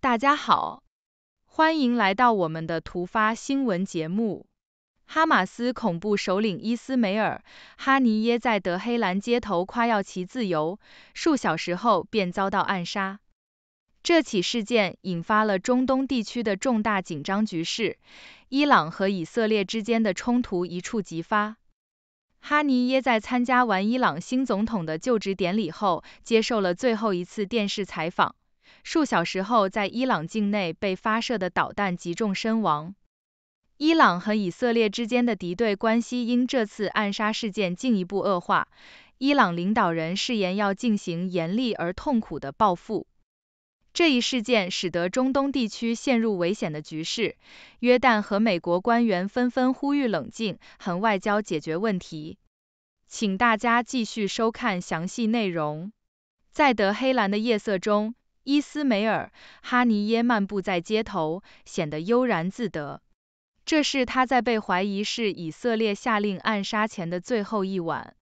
大家好，欢迎来到我们的突发新闻节目。哈马斯恐怖首领伊斯梅尔·哈尼耶在德黑兰街头夸耀其自由，数小时后便遭到暗杀。这起事件引发了中东地区的重大紧张局势，伊朗和以色列之间的冲突一触即发。哈尼耶在参加完伊朗新总统的就职典礼后，接受了最后一次电视采访。数小时后，在伊朗境内被发射的导弹击中身亡。伊朗和以色列之间的敌对关系因这次暗杀事件进一步恶化。伊朗领导人誓言要进行严厉而痛苦的报复。这一事件使得中东地区陷入危险的局势。约旦和美国官员纷纷呼吁冷静，很外交解决问题。请大家继续收看详细内容。在德黑兰的夜色中。伊斯梅尔·哈尼耶漫步在街头，显得悠然自得。这是他在被怀疑是以色列下令暗杀前的最后一晚。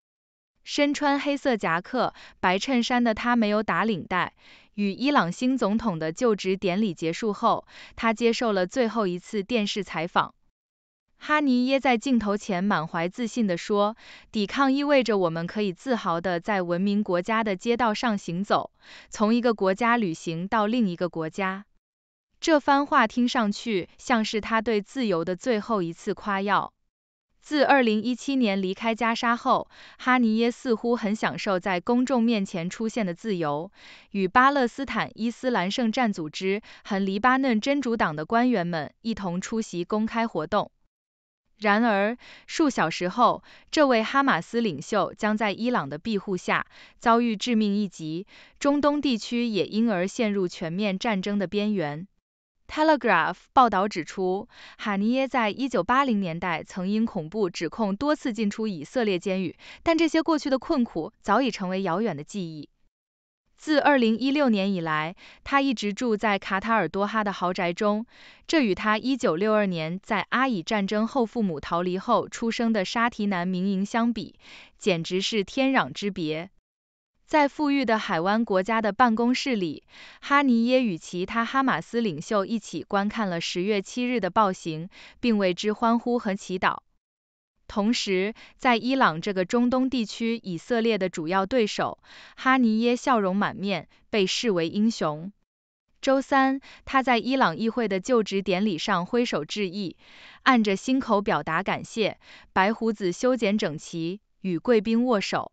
身穿黑色夹克、白衬衫的他没有打领带。与伊朗新总统的就职典礼结束后，他接受了最后一次电视采访。哈尼耶在镜头前满怀自信地说：“抵抗意味着我们可以自豪地在文明国家的街道上行走，从一个国家旅行到另一个国家。”这番话听上去像是他对自由的最后一次夸耀。自2017年离开加沙后，哈尼耶似乎很享受在公众面前出现的自由，与巴勒斯坦伊斯兰圣战组织和黎巴嫩真主党的官员们一同出席公开活动。然而，数小时后，这位哈马斯领袖将在伊朗的庇护下遭遇致命一击，中东地区也因而陷入全面战争的边缘。《Telegraph》报道指出，哈尼耶在1980年代曾因恐怖指控多次进出以色列监狱，但这些过去的困苦早已成为遥远的记忆。自2016年以来，他一直住在卡塔尔多哈的豪宅中。这与他1962年在阿以战争后父母逃离后出生的沙提南民营相比，简直是天壤之别。在富裕的海湾国家的办公室里，哈尼耶与其他哈马斯领袖一起观看了10月7日的暴行，并为之欢呼和祈祷。同时，在伊朗这个中东地区以色列的主要对手，哈尼耶笑容满面，被视为英雄。周三，他在伊朗议会的就职典礼上挥手致意，按着心口表达感谢，白胡子修剪整齐，与贵宾握手。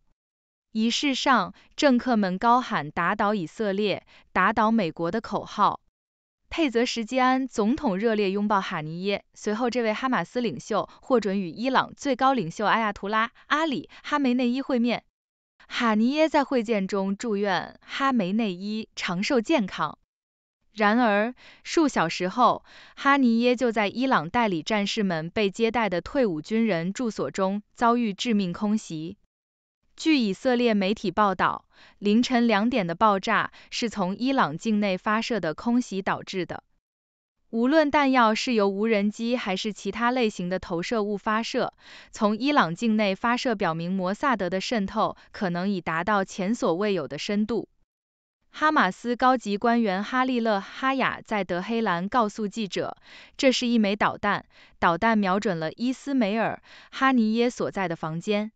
仪式上，政客们高喊“打倒以色列，打倒美国”的口号。佩泽什基安总统热烈拥抱哈尼耶，随后这位哈马斯领袖获准与伊朗最高领袖阿亚图拉阿里·哈梅内伊会面。哈尼耶在会见中祝愿哈梅内伊长寿健康。然而，数小时后，哈尼耶就在伊朗代理战士们被接待的退伍军人住所中遭遇致命空袭。据以色列媒体报道，凌晨两点的爆炸是从伊朗境内发射的空袭导致的。无论弹药是由无人机还是其他类型的投射物发射，从伊朗境内发射表明摩萨德的渗透可能已达到前所未有的深度。哈马斯高级官员哈利勒·哈雅在德黑兰告诉记者：“这是一枚导弹，导弹瞄准了伊斯梅尔·哈尼耶所在的房间。”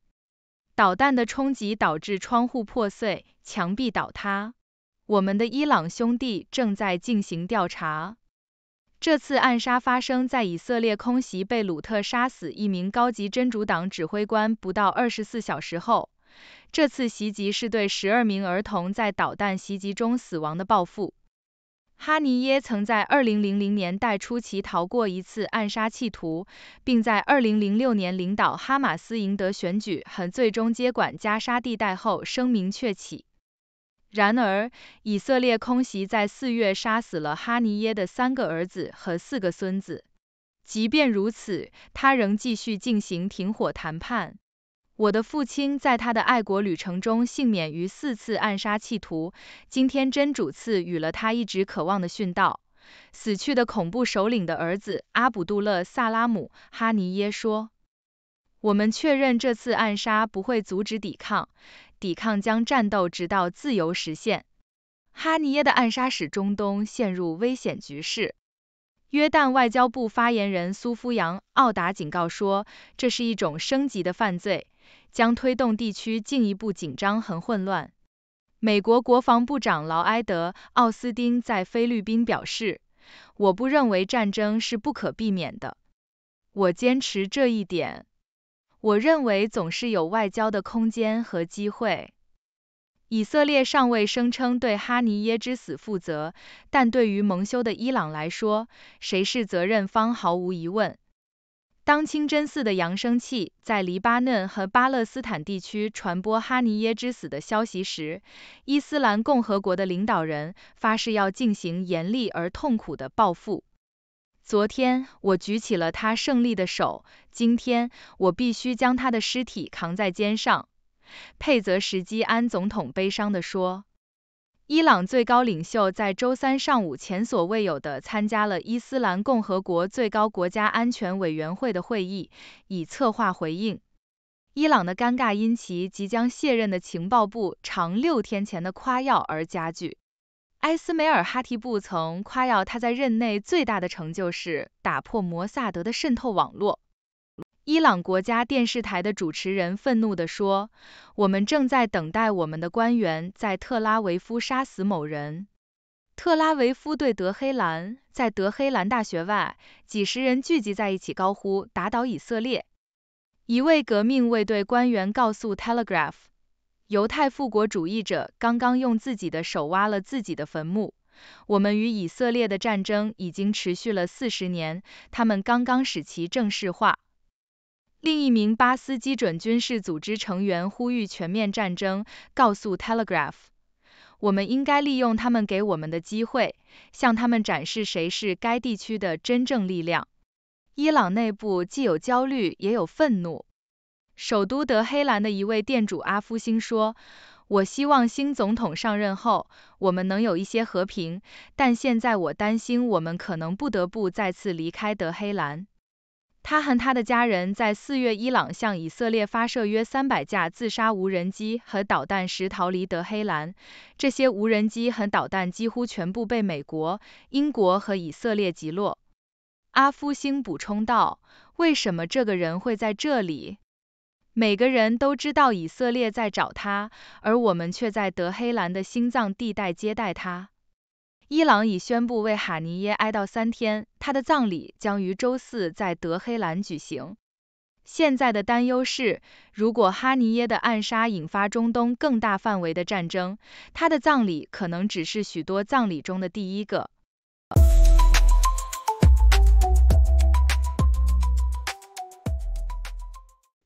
导弹的冲击导致窗户破碎、墙壁倒塌。我们的伊朗兄弟正在进行调查。这次暗杀发生在以色列空袭贝鲁特，杀死一名高级真主党指挥官不到二十四小时后。这次袭击是对十二名儿童在导弹袭击中死亡的报复。哈尼耶曾在2000年代初期逃过一次暗杀企图，并在2006年领导哈马斯赢得选举，和最终接管加沙地带后声名鹊起。然而，以色列空袭在四月杀死了哈尼耶的三个儿子和四个孙子。即便如此，他仍继续进行停火谈判。我的父亲在他的爱国旅程中幸免于四次暗杀企图，今天真主赐予了他一直渴望的殉道。死去的恐怖首领的儿子阿卜杜勒·萨拉姆·哈尼耶说：“我们确认这次暗杀不会阻止抵抗，抵抗将战斗直到自由实现。”哈尼耶的暗杀使中东陷入危险局势。约旦外交部发言人苏夫扬·奥达警告说：“这是一种升级的犯罪。”将推动地区进一步紧张和混乱。美国国防部长劳埃德·奥斯汀在菲律宾表示：“我不认为战争是不可避免的，我坚持这一点。我认为总是有外交的空间和机会。”以色列尚未声称对哈尼耶之死负责，但对于蒙羞的伊朗来说，谁是责任方毫无疑问。当清真寺的扬声器在黎巴嫩和巴勒斯坦地区传播哈尼耶之死的消息时，伊斯兰共和国的领导人发誓要进行严厉而痛苦的报复。昨天我举起了他胜利的手，今天我必须将他的尸体扛在肩上。佩泽什基安总统悲伤地说。伊朗最高领袖在周三上午前所未有的参加了伊斯兰共和国最高国家安全委员会的会议，以策划回应。伊朗的尴尬因其即将卸任的情报部长六天前的夸耀而加剧。埃斯梅尔哈提布曾夸耀他在任内最大的成就是打破摩萨德的渗透网络。伊朗国家电视台的主持人愤怒地说：“我们正在等待我们的官员在特拉维夫杀死某人。”特拉维夫对德黑兰，在德黑兰大学外，几十人聚集在一起高呼“打倒以色列”。一位革命卫队官员告诉《Telegraph》：“犹太复国主义者刚刚用自己的手挖了自己的坟墓。我们与以色列的战争已经持续了四十年，他们刚刚使其正式化。”另一名巴斯基准军事组织成员呼吁全面战争，告诉《Telegraph》：“我们应该利用他们给我们的机会，向他们展示谁是该地区的真正力量。”伊朗内部既有焦虑，也有愤怒。首都德黑兰的一位店主阿夫辛说：“我希望新总统上任后，我们能有一些和平，但现在我担心我们可能不得不再次离开德黑兰。”他和他的家人在四月伊朗向以色列发射约三百架自杀无人机和导弹时逃离德黑兰。这些无人机和导弹几乎全部被美国、英国和以色列击落。阿夫星补充道：“为什么这个人会在这里？每个人都知道以色列在找他，而我们却在德黑兰的心脏地带接待他。”伊朗已宣布为哈尼耶哀悼三天，他的葬礼将于周四在德黑兰举行。现在的担忧是，如果哈尼耶的暗杀引发中东更大范围的战争，他的葬礼可能只是许多葬礼中的第一个。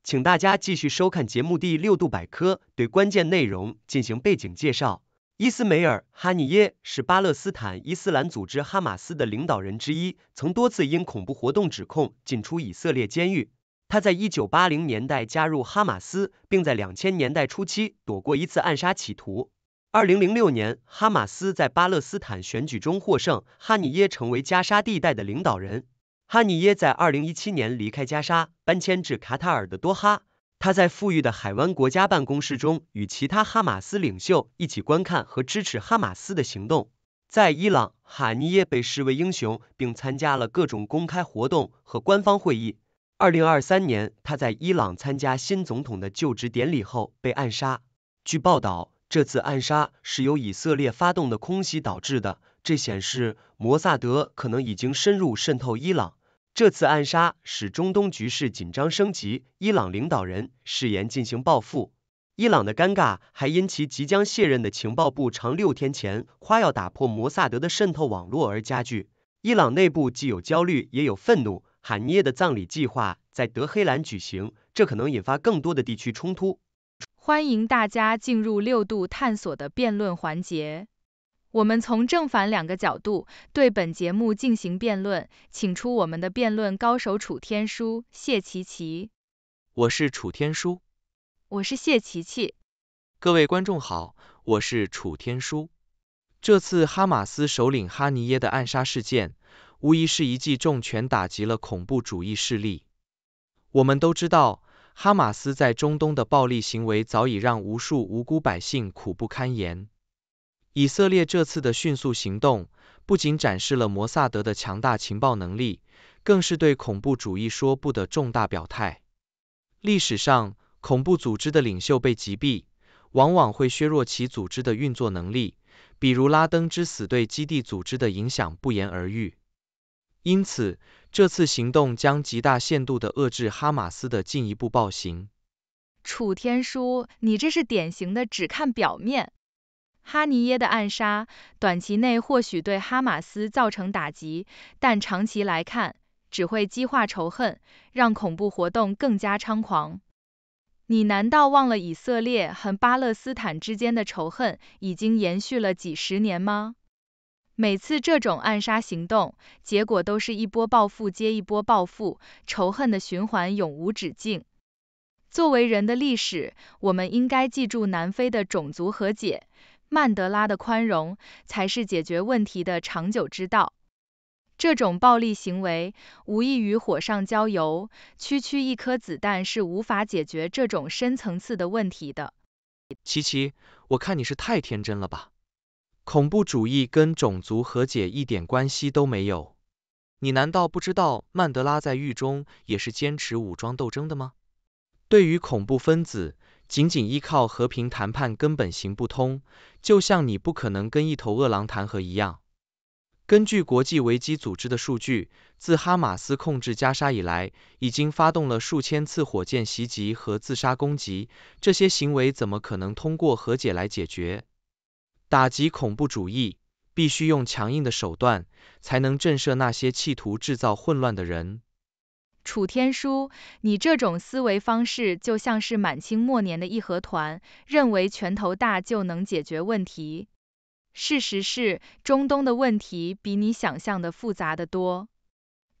请大家继续收看节目第六度百科，对关键内容进行背景介绍。伊斯梅尔·哈尼耶是巴勒斯坦伊斯兰组织哈马斯的领导人之一，曾多次因恐怖活动指控进出以色列监狱。他在1980年代加入哈马斯，并在2000年代初期躲过一次暗杀企图。2006年，哈马斯在巴勒斯坦选举中获胜，哈尼耶成为加沙地带的领导人。哈尼耶在2017年离开加沙，搬迁至卡塔尔的多哈。他在富裕的海湾国家办公室中与其他哈马斯领袖一起观看和支持哈马斯的行动。在伊朗，哈尼耶被视为英雄，并参加了各种公开活动和官方会议。二零二三年，他在伊朗参加新总统的就职典礼后被暗杀。据报道，这次暗杀是由以色列发动的空袭导致的，这显示摩萨德可能已经深入渗透伊朗。这次暗杀使中东局势紧张升级，伊朗领导人誓言进行报复。伊朗的尴尬还因其即将卸任的情报部长六天前夸耀打破摩萨德的渗透网络而加剧。伊朗内部既有焦虑，也有愤怒。哈尼耶的葬礼计划在德黑兰举行，这可能引发更多的地区冲突。欢迎大家进入六度探索的辩论环节。我们从正反两个角度对本节目进行辩论，请出我们的辩论高手楚天舒、谢琪琪。我是楚天舒。我是谢琪琪。各位观众好，我是楚天舒。这次哈马斯首领哈尼耶的暗杀事件，无疑是一记重拳，打击了恐怖主义势力。我们都知道，哈马斯在中东的暴力行为早已让无数无辜百姓苦不堪言。以色列这次的迅速行动，不仅展示了摩萨德的强大情报能力，更是对恐怖主义说不的重大表态。历史上，恐怖组织的领袖被击毙，往往会削弱其组织的运作能力，比如拉登之死对基地组织的影响不言而喻。因此，这次行动将极大限度地遏制哈马斯的进一步暴行。楚天舒，你这是典型的只看表面。哈尼耶的暗杀短期内或许对哈马斯造成打击，但长期来看只会激化仇恨，让恐怖活动更加猖狂。你难道忘了以色列和巴勒斯坦之间的仇恨已经延续了几十年吗？每次这种暗杀行动，结果都是一波报复接一波报复，仇恨的循环永无止境。作为人的历史，我们应该记住南非的种族和解。曼德拉的宽容才是解决问题的长久之道。这种暴力行为无异于火上浇油，区区一颗子弹是无法解决这种深层次的问题的。琪琪，我看你是太天真了吧。恐怖主义跟种族和解一点关系都没有。你难道不知道曼德拉在狱中也是坚持武装斗争的吗？对于恐怖分子。仅仅依靠和平谈判根本行不通，就像你不可能跟一头饿狼谈和一样。根据国际危机组织的数据，自哈马斯控制加沙以来，已经发动了数千次火箭袭击和自杀攻击，这些行为怎么可能通过和解来解决？打击恐怖主义必须用强硬的手段，才能震慑那些企图制造混乱的人。楚天舒，你这种思维方式就像是满清末年的义和团，认为拳头大就能解决问题。事实是，中东的问题比你想象的复杂的多。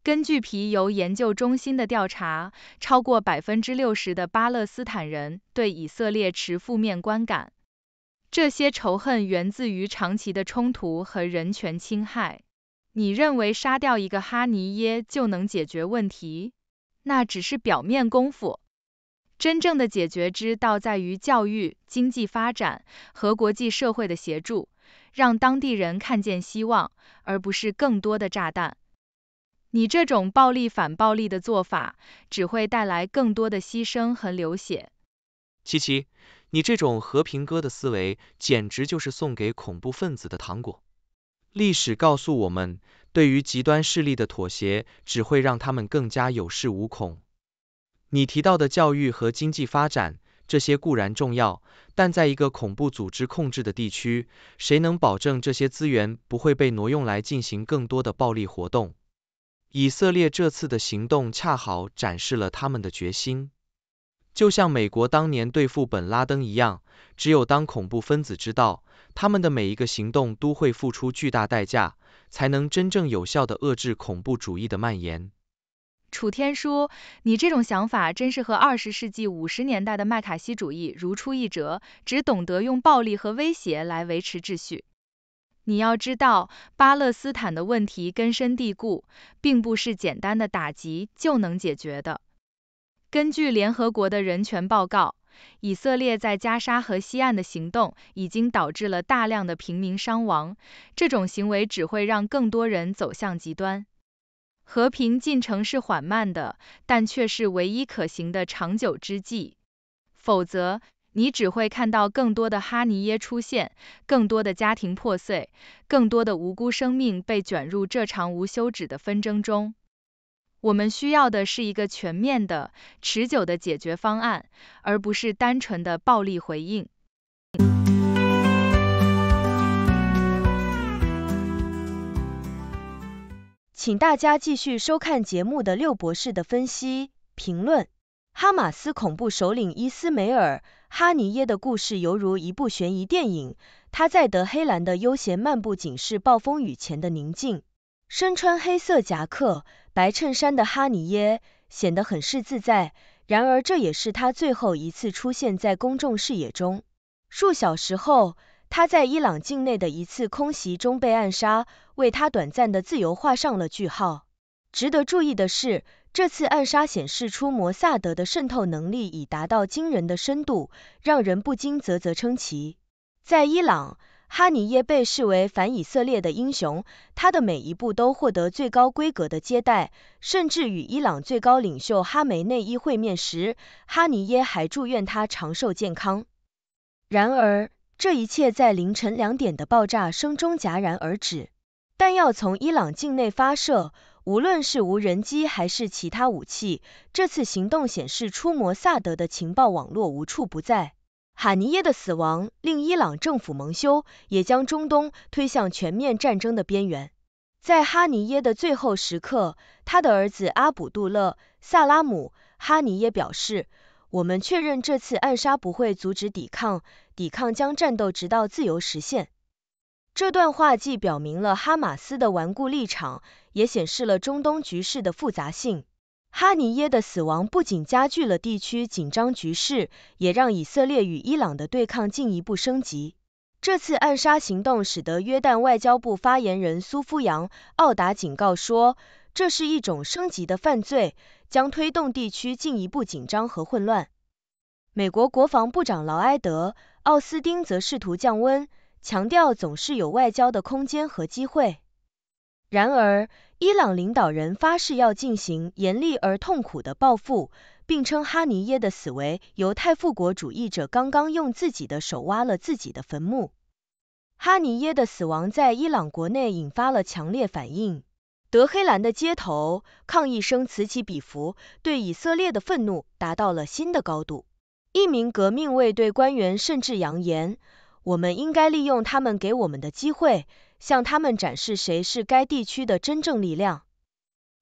根据皮尤研究中心的调查，超过百分之六十的巴勒斯坦人对以色列持负面观感。这些仇恨源自于长期的冲突和人权侵害。你认为杀掉一个哈尼耶就能解决问题？那只是表面功夫，真正的解决之道在于教育、经济发展和国际社会的协助，让当地人看见希望，而不是更多的炸弹。你这种暴力反暴力的做法，只会带来更多的牺牲和流血。七七，你这种和平哥的思维，简直就是送给恐怖分子的糖果。历史告诉我们，对于极端势力的妥协，只会让他们更加有恃无恐。你提到的教育和经济发展，这些固然重要，但在一个恐怖组织控制的地区，谁能保证这些资源不会被挪用来进行更多的暴力活动？以色列这次的行动恰好展示了他们的决心，就像美国当年对付本拉登一样，只有当恐怖分子知道。他们的每一个行动都会付出巨大代价，才能真正有效的遏制恐怖主义的蔓延。楚天书，你这种想法真是和二十世纪五十年代的麦卡锡主义如出一辙，只懂得用暴力和威胁来维持秩序。你要知道，巴勒斯坦的问题根深蒂固，并不是简单的打击就能解决的。根据联合国的人权报告。以色列在加沙河西岸的行动已经导致了大量的平民伤亡，这种行为只会让更多人走向极端。和平进程是缓慢的，但却是唯一可行的长久之计。否则，你只会看到更多的哈尼耶出现，更多的家庭破碎，更多的无辜生命被卷入这场无休止的纷争中。我们需要的是一个全面的、持久的解决方案，而不是单纯的暴力回应。请大家继续收看节目的六博士的分析评论。哈马斯恐怖首领伊斯梅尔·哈尼耶的故事犹如一部悬疑电影。他在德黑兰的悠闲漫步，警示暴风雨前的宁静。身穿黑色夹克、白衬衫的哈尼耶显得很是自在，然而这也是他最后一次出现在公众视野中。数小时后，他在伊朗境内的一次空袭中被暗杀，为他短暂的自由画上了句号。值得注意的是，这次暗杀显示出摩萨德的渗透能力已达到惊人的深度，让人不禁啧啧称奇。在伊朗。哈尼耶被视为反以色列的英雄，他的每一步都获得最高规格的接待，甚至与伊朗最高领袖哈梅内伊会面时，哈尼耶还祝愿他长寿健康。然而，这一切在凌晨两点的爆炸声中戛然而止。弹药从伊朗境内发射，无论是无人机还是其他武器，这次行动显示出摩萨德的情报网络无处不在。哈尼耶的死亡令伊朗政府蒙羞，也将中东推向全面战争的边缘。在哈尼耶的最后时刻，他的儿子阿卜杜勒·萨拉姆·哈尼耶表示：“我们确认这次暗杀不会阻止抵抗，抵抗将战斗直到自由实现。”这段话既表明了哈马斯的顽固立场，也显示了中东局势的复杂性。哈尼耶的死亡不仅加剧了地区紧张局势，也让以色列与伊朗的对抗进一步升级。这次暗杀行动使得约旦外交部发言人苏夫扬·奥达警告说，这是一种升级的犯罪，将推动地区进一步紧张和混乱。美国国防部长劳埃德·奥斯汀则试图降温，强调总是有外交的空间和机会。然而，伊朗领导人发誓要进行严厉而痛苦的报复，并称哈尼耶的死为犹太复国主义者刚刚用自己的手挖了自己的坟墓。哈尼耶的死亡在伊朗国内引发了强烈反应，德黑兰的街头抗议声此起彼伏，对以色列的愤怒达到了新的高度。一名革命卫队官员甚至扬言：“我们应该利用他们给我们的机会。”向他们展示谁是该地区的真正力量。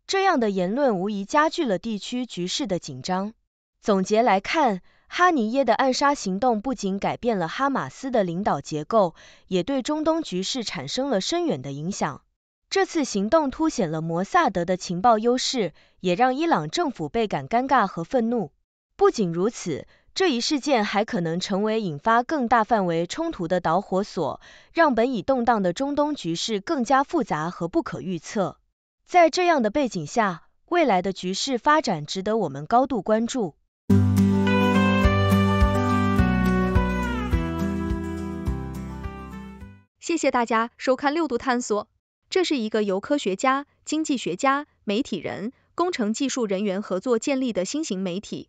这样的言论无疑加剧了地区局势的紧张。总结来看，哈尼耶的暗杀行动不仅改变了哈马斯的领导结构，也对中东局势产生了深远的影响。这次行动凸显了摩萨德的情报优势，也让伊朗政府倍感尴尬和愤怒。不仅如此。这一事件还可能成为引发更大范围冲突的导火索，让本已动荡的中东局势更加复杂和不可预测。在这样的背景下，未来的局势发展值得我们高度关注。谢谢大家收看《六度探索》，这是一个由科学家、经济学家、媒体人、工程技术人员合作建立的新型媒体。